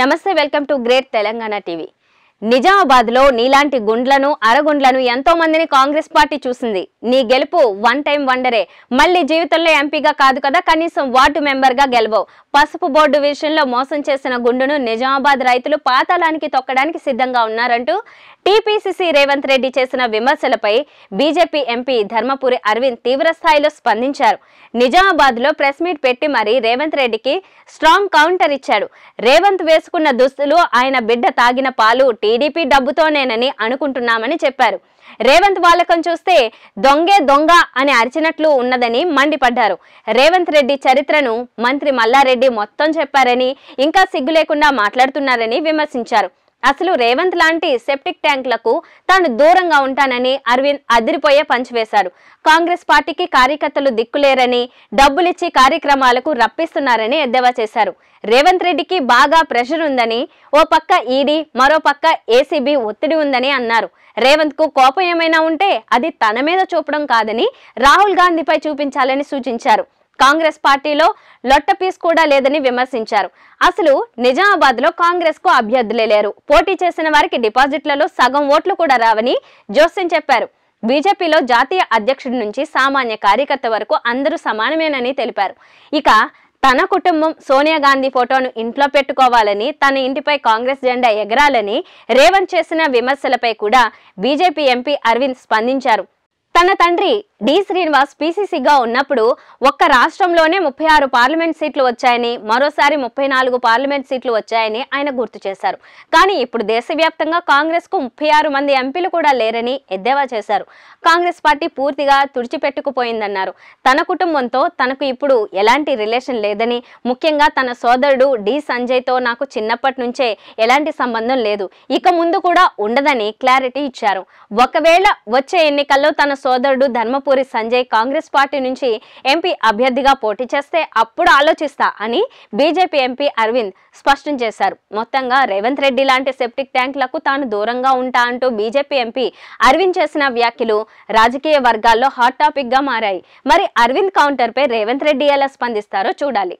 నమస్తే welcome to great Telangana TV నిజామాబాద్లో నీలాంటి గుండ్లను అరగుండ్లను ఎంతో మందిని కాంగ్రెస్ పార్టీ చూసింది నీ గెలుపు వన్ టైం వండరే మళ్ళీ జీవితంలో ఎంపీగా కాదు కదా కనీసం వార్డు మెంబర్గా గెలవవు పసుపు బోర్డు విషయంలో మోసం చేసిన గుండును నిజామాబాద్ రైతులు పాతాళానికి తొక్కడానికి సిద్ధంగా ఉన్నారంటూ టీపీసీసీ రేవంత్ రెడ్డి చేసిన విమర్శలపై బీజేపీ ఎంపీ ధర్మపురి అరవింద్ తీవ్రస్థాయిలో స్పందించారు నిజామాబాద్లో ప్రెస్ మీట్ పెట్టి మరీ రేవంత్ రెడ్డికి స్ట్రాంగ్ కౌంటర్ ఇచ్చాడు రేవంత్ వేసుకున్న దుస్తులు ఆయన బిడ్డ తాగిన పాలు టీడీపీ డబ్బుతోనేనని అనుకుంటున్నామని చెప్పారు రేవంత్ వాలకం చూస్తే దొంగే దొంగ అని అరిచినట్లు ఉన్నదని మండిపడ్డారు రేవంత్ రెడ్డి చరిత్రను మంత్రి మల్లారెడ్డి మొత్తం చెప్పారని ఇంకా సిగ్గు లేకుండా మాట్లాడుతున్నారని విమర్శించారు అసలు రేవంత్ లాంటి సెప్టిక్ ట్యాంకులకు తాను దూరంగా ఉంటానని అరవింద్ అదిరిపోయే పంచివేశారు కాంగ్రెస్ పార్టీకి కార్యకర్తలు దిక్కులేరని డబ్బులిచ్చి కార్యక్రమాలకు రప్పిస్తున్నారని ఎద్దేవా చేశారు రేవంత్ రెడ్డికి బాగా ప్రెషర్ ఉందని ఓ పక్క ఈడీ మరో పక్క ఏసీబీ ఒత్తిడి ఉందని అన్నారు రేవంత్ కు కోపం ఏమైనా ఉంటే అది తన మీద చూపడం కాదని రాహుల్ గాంధీపై చూపించాలని సూచించారు కాంగ్రెస్ పార్టీలో లొట్టపీస్ కూడా లేదని విమర్శించారు అసలు నిజామాబాద్ లో కాంగ్రెస్ కు అభ్యర్థులే లేరు పోటీ చేసిన వారికి డిపాజిట్లలో సగం ఓట్లు కూడా రావని జోస్యం చెప్పారు బీజేపీలో జాతీయ అధ్యక్షుడి నుంచి సామాన్య కార్యకర్త వరకు అందరూ సమానమేనని తెలిపారు ఇక తన కుటుంబం సోనియా గాంధీ ఫోటోను ఇంట్లో పెట్టుకోవాలని తన ఇంటిపై కాంగ్రెస్ జెండా ఎగరాలని రేవంత్ చేసిన విమర్శలపై కూడా బీజేపీ ఎంపీ అరవింద్ స్పందించారు తన తండ్రి డి శ్రీనివాస్ పీసీసీగా ఉన్నప్పుడు ఒక్క రాష్ట్రంలోనే ముప్పై ఆరు పార్లమెంట్ సీట్లు వచ్చాయని మరోసారి ముప్పై నాలుగు పార్లమెంట్ సీట్లు వచ్చాయని ఆయన గుర్తు చేశారు కానీ ఇప్పుడు దేశవ్యాప్తంగా కాంగ్రెస్కు ముప్పై ఆరు మంది ఎంపీలు కూడా లేరని ఎద్దేవా చేశారు కాంగ్రెస్ పార్టీ పూర్తిగా తుడిచిపెట్టుకుపోయిందన్నారు తన కుటుంబంతో తనకు ఇప్పుడు ఎలాంటి రిలేషన్ లేదని ముఖ్యంగా తన సోదరుడు డి సంజయ్తో నాకు చిన్నప్పటి నుంచే ఎలాంటి సంబంధం లేదు ఇక ముందు కూడా ఉండదని క్లారిటీ ఇచ్చారు ఒకవేళ వచ్చే ఎన్నికల్లో తన సోదరుడు ధర్మపురి సంజయ్ కాంగ్రెస్ పార్టీ నుంచి ఎంపీ అభ్యర్థిగా పోటీ చేస్తే అప్పుడు ఆలోచిస్తా అని బీజేపీ ఎంపీ అరవింద్ స్పష్టం చేశారు మొత్తంగా రేవంత్ రెడ్డి లాంటి సెప్టిక్ ట్యాంకులకు తాను దూరంగా ఉంటా అంటూ బీజేపీ ఎంపీ అరవింద్ చేసిన వ్యాఖ్యలు రాజకీయ వర్గాల్లో హాట్ టాపిక్ గా మారాయి మరి అరవింద్ కౌంటర్ పై రేవంత్ రెడ్డి ఎలా స్పందిస్తారో చూడాలి